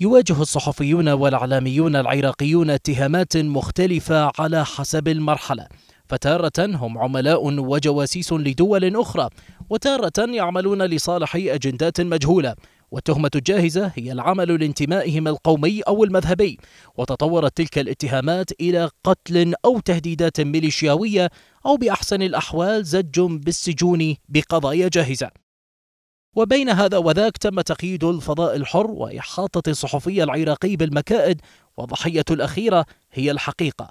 يواجه الصحفيون والإعلاميون العراقيون اتهامات مختلفة على حسب المرحلة فتارة هم عملاء وجواسيس لدول أخرى وتارة يعملون لصالح أجندات مجهولة والتهمة الجاهزة هي العمل لانتمائهم القومي أو المذهبي وتطورت تلك الاتهامات إلى قتل أو تهديدات ميليشياوية أو بأحسن الأحوال زج بالسجون بقضايا جاهزة وبين هذا وذاك تم تقييد الفضاء الحر وإحاطة الصحفي العراقي بالمكائد والضحية الأخيرة هي الحقيقة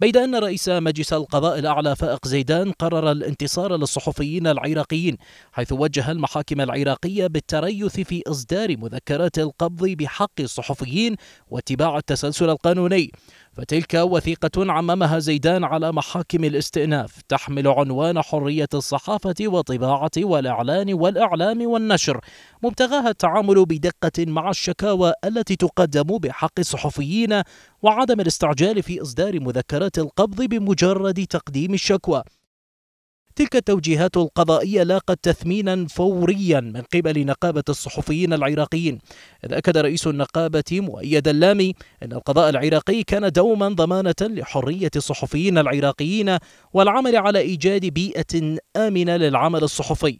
بيد أن رئيس مجلس القضاء الأعلى فائق زيدان قرر الانتصار للصحفيين العراقيين حيث وجه المحاكم العراقية بالتريث في إصدار مذكرات القبض بحق الصحفيين واتباع التسلسل القانوني فتلك وثيقة عممها زيدان على محاكم الاستئناف تحمل عنوان حرية الصحافة والطباعة والإعلان والإعلام والنشر مبتغاها التعامل بدقة مع الشكاوى التي تقدم بحق الصحفيين وعدم الاستعجال في إصدار مذكرات القبض بمجرد تقديم الشكوى تلك التوجيهات القضائية لاقت تثمينا فوريا من قبل نقابة الصحفيين العراقيين إذ أكد رئيس النقابة مؤيد اللامي أن القضاء العراقي كان دوما ضمانة لحرية الصحفيين العراقيين والعمل على إيجاد بيئة آمنة للعمل الصحفي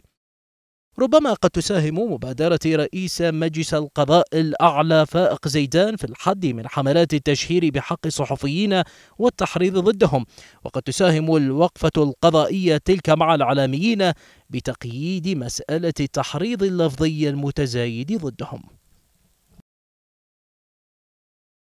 ربما قد تساهم مبادرة رئيس مجلس القضاء الأعلى فائق زيدان في الحد من حملات التشهير بحق الصحفيين والتحريض ضدهم وقد تساهم الوقفة القضائية تلك مع الإعلاميين بتقييد مسألة التحريض اللفظي المتزايد ضدهم